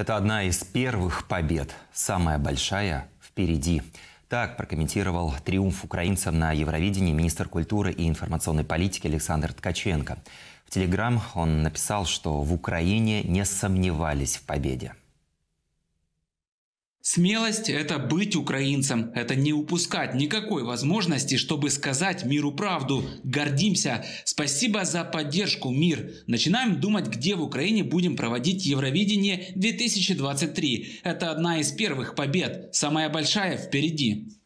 Это одна из первых побед. Самая большая впереди. Так прокомментировал триумф украинцам на Евровидении министр культуры и информационной политики Александр Ткаченко. В Телеграм он написал, что в Украине не сомневались в победе. Смелость – это быть украинцем, это не упускать никакой возможности, чтобы сказать миру правду. Гордимся. Спасибо за поддержку, мир. Начинаем думать, где в Украине будем проводить Евровидение 2023. Это одна из первых побед. Самая большая впереди.